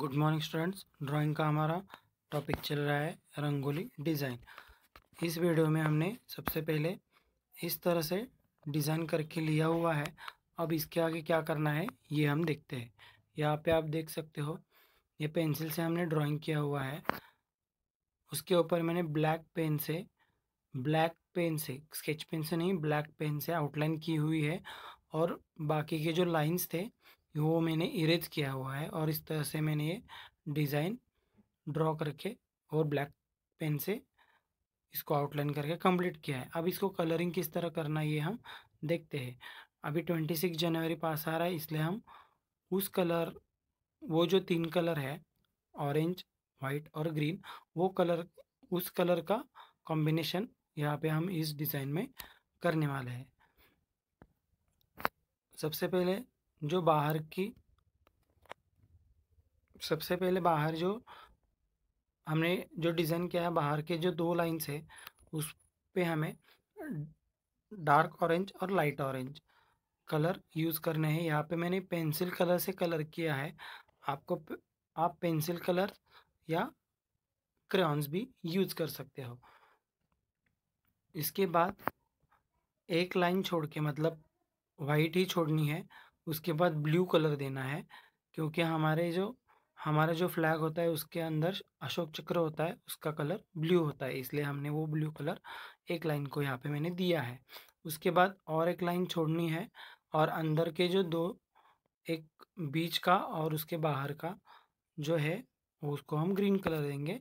good morning students drawing का हमारा topic चल रहा है रंगोली डिज़ाइन इस वीडियो में हमने सबसे पहले इस तरह से डिज़ाइन करके लिया हुआ है अब इसके आगे क्या करना है ये हम देखते हैं यहाँ पे आप देख सकते हो ये पेंसिल से हमने ड्राइंग किया हुआ है उसके ऊपर मैंने ब्लैक पेन से ब्लैक पेन से स्केच पेन से नहीं ब्लैक पेन से आउटलाइन की हुई है और बाकी के जो लाइन्स थे वो मैंने इरेज किया हुआ है और इस तरह से मैंने ये डिज़ाइन ड्रॉ करके और ब्लैक पेन से इसको आउटलाइन करके कंप्लीट किया है अब इसको कलरिंग किस तरह करना ये हम देखते हैं अभी ट्वेंटी सिक्स जनवरी पास आ रहा है इसलिए हम उस कलर वो जो तीन कलर है ऑरेंज वाइट और ग्रीन वो कलर उस कलर का कॉम्बिनेशन यहाँ पे हम इस डिज़ाइन में करने वाले हैं सबसे पहले जो बाहर की सबसे पहले बाहर जो हमने जो डिज़ाइन किया है बाहर के जो दो लाइन्स है उस पे हमें डार्क ऑरेंज और लाइट ऑरेंज कलर यूज़ करने हैं यहाँ पे मैंने पेंसिल कलर से कलर किया है आपको आप पेंसिल कलर या क्रेन्स भी यूज़ कर सकते हो इसके बाद एक लाइन छोड़ के मतलब वाइट ही छोड़नी है उसके बाद ब्लू कलर देना है क्योंकि हमारे जो हमारा जो फ्लैग होता है उसके अंदर अशोक चक्र होता है उसका कलर ब्लू होता है इसलिए हमने वो ब्लू कलर एक लाइन को यहाँ पे मैंने दिया है उसके बाद और एक लाइन छोड़नी है और अंदर के जो दो एक बीच का और उसके बाहर का जो है उसको हम ग्रीन कलर देंगे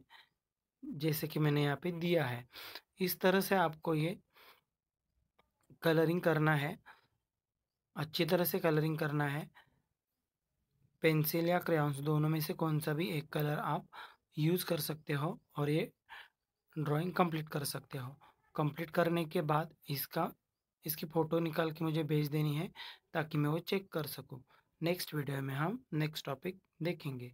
जैसे कि मैंने यहाँ पे दिया है इस तरह से आपको ये कलरिंग करना है अच्छी तरह से कलरिंग करना है पेंसिल या क्रेउंस दोनों में से कौन सा भी एक कलर आप यूज़ कर सकते हो और ये ड्राइंग कंप्लीट कर सकते हो कंप्लीट करने के बाद इसका इसकी फ़ोटो निकाल के मुझे भेज देनी है ताकि मैं वो चेक कर सकूँ नेक्स्ट वीडियो में हम नेक्स्ट टॉपिक देखेंगे